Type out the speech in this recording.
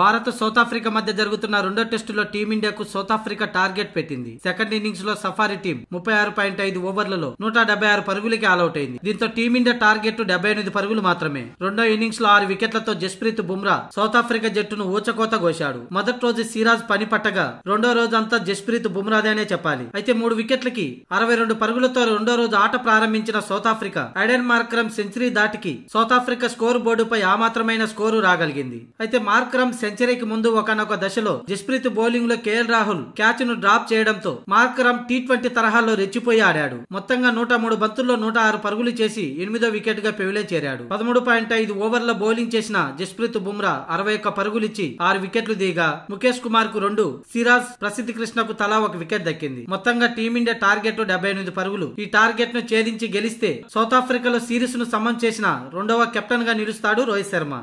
Bharat Africa మధ్య జరుగుతున్న రెండో టెస్టులో టీమిండియాకు ఆఫ్రికా టార్గెట్ పెట్టింది సెకండ్ ఇన్నింగ్స్ లో సఫారీ టీం ముప్పై ఆరు పాయింట్ ఐదు ఓవర్లలో నూట డెబ్బై ఆరు పరుగులకి ఆల్అౌట్ అయింది దీంతో టీమిండియా టార్గెట్ డెబ్బై ఎనిమిది పరుగులు మాత్రమే రెండో ఇన్నింగ్స్ లో ఆరు వికెట్లతో జస్ప్రీత్ బుమ్రా ఆఫ్రికా జట్టును ఊచకోత కోశాడు మొదటి రోజు సిరాజ్ పని పట్టగా రెండో రోజు అంతా జస్ప్రీత్ బుమ్రాదే అనే చెప్పాలి అయితే మూడు వికెట్లకి అరవై రెండు పరుగులతో రెండో రోజు ఆట ప్రారంభించిన ఆఫ్రికా ఐడెన్ మార్క్రమ్ సెంచరీ దాటికి ఆఫ్రికా స్కోర్ బోర్డుపై ఆ మాత్రమైన స్కోరు రాగలిగింది అయితే మార్క్రమ్ సెంచరీకి ముందు ఒకనొక దశలో జస్ప్రీత్ బౌలింగ్ లో కేఎల్ రాహుల్ క్యాచ్ ను డ్రాప్ చేయడంతో మార్కరమ్ టీ ట్వంటీ తరహాలో రెచ్చిపోయి ఆడాడు మొత్తంగా నూట మూడు బంతుల్లో నూట ఆరు పరుగులు చేసి ఎనిమిదో వికెట్ గా పెవిలే చేరాడు పదమూడు పాయింట్ ఐదు ఓవర్ల బౌలింగ్ చేసిన జస్ప్రీత్ బుమ్రా అరవై ఒక్క పరుగులిచ్చి ఆరు వికెట్లు దిగా ముఖేష్ కుమార్ కు రెండు సిరాజ్ ప్రసిద్ధి కృష్ణకు తలా ఒక వికెట్ దక్కింది మొత్తంగా టీమిండియా టార్గెట్ డెబ్బై ఎనిమిది పరుగులు ఈ టార్గెట్ ను ఛేదించి గెలిస్తే సౌత్ ఆఫ్రికాలో సిరీస్ ను సమం చేసిన రెండవ కెప్టెన్ గా నిలుస్తాడు రోహిత్ శర్మ